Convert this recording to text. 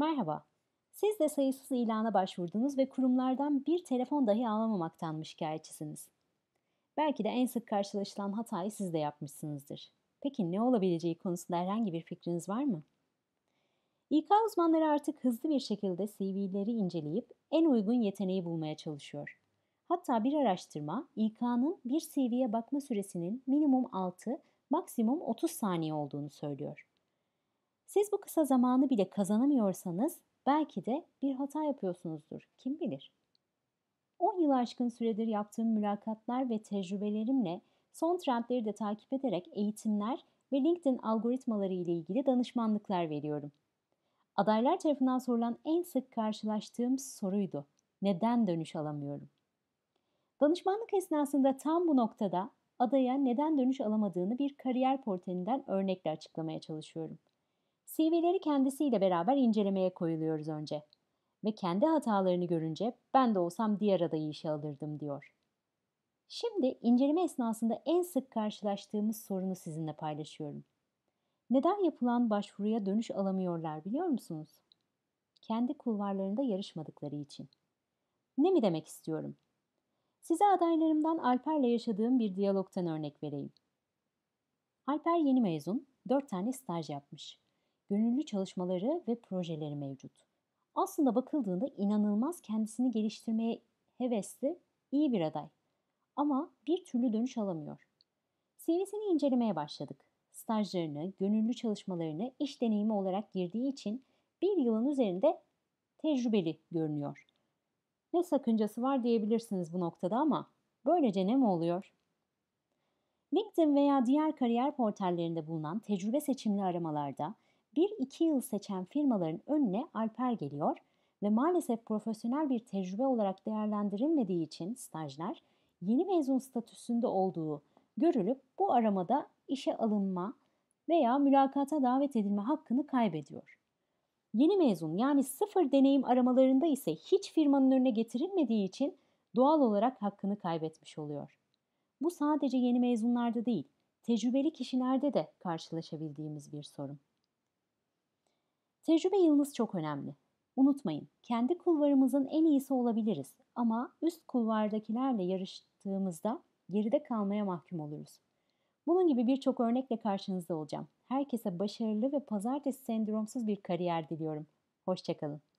Merhaba, siz de sayısız ilana başvurdunuz ve kurumlardan bir telefon dahi alamamaktan şikayetçisiniz? Belki de en sık karşılaşılan hatayı siz de yapmışsınızdır. Peki ne olabileceği konusunda herhangi bir fikriniz var mı? İK uzmanları artık hızlı bir şekilde CV'leri inceleyip en uygun yeteneği bulmaya çalışıyor. Hatta bir araştırma İK'nın bir CV'ye bakma süresinin minimum 6, maksimum 30 saniye olduğunu söylüyor. Siz bu kısa zamanı bile kazanamıyorsanız belki de bir hata yapıyorsunuzdur. Kim bilir? 10 yıl aşkın süredir yaptığım mülakatlar ve tecrübelerimle son trendleri de takip ederek eğitimler ve LinkedIn algoritmaları ile ilgili danışmanlıklar veriyorum. Adaylar tarafından sorulan en sık karşılaştığım soruydu. Neden dönüş alamıyorum? Danışmanlık esnasında tam bu noktada adaya neden dönüş alamadığını bir kariyer portalinden örnekle açıklamaya çalışıyorum. CV'leri kendisiyle beraber incelemeye koyuluyoruz önce. Ve kendi hatalarını görünce ben de olsam diğer adayı işe alırdım diyor. Şimdi inceleme esnasında en sık karşılaştığımız sorunu sizinle paylaşıyorum. Neden yapılan başvuruya dönüş alamıyorlar biliyor musunuz? Kendi kulvarlarında yarışmadıkları için. Ne mi demek istiyorum? Size adaylarımdan Alper'le yaşadığım bir diyalogtan örnek vereyim. Alper yeni mezun, 4 tane staj yapmış gönüllü çalışmaları ve projeleri mevcut. Aslında bakıldığında inanılmaz kendisini geliştirmeye hevesli, iyi bir aday. Ama bir türlü dönüş alamıyor. CV'sini incelemeye başladık. Stajlarını, gönüllü çalışmalarını iş deneyimi olarak girdiği için bir yılın üzerinde tecrübeli görünüyor. Ne sakıncası var diyebilirsiniz bu noktada ama böylece ne mi oluyor? LinkedIn veya diğer kariyer portallerinde bulunan tecrübe seçimli aramalarda 1-2 yıl seçen firmaların önüne Alper geliyor ve maalesef profesyonel bir tecrübe olarak değerlendirilmediği için stajlar yeni mezun statüsünde olduğu görülüp bu aramada işe alınma veya mülakata davet edilme hakkını kaybediyor. Yeni mezun yani sıfır deneyim aramalarında ise hiç firmanın önüne getirilmediği için doğal olarak hakkını kaybetmiş oluyor. Bu sadece yeni mezunlarda değil, tecrübeli kişilerde de karşılaşabildiğimiz bir sorun. Tecrübe yılınız çok önemli. Unutmayın, kendi kulvarımızın en iyisi olabiliriz ama üst kulvardakilerle yarıştığımızda geride kalmaya mahkum oluruz. Bunun gibi birçok örnekle karşınızda olacağım. Herkese başarılı ve pazartesi sendromsuz bir kariyer diliyorum. Hoşçakalın.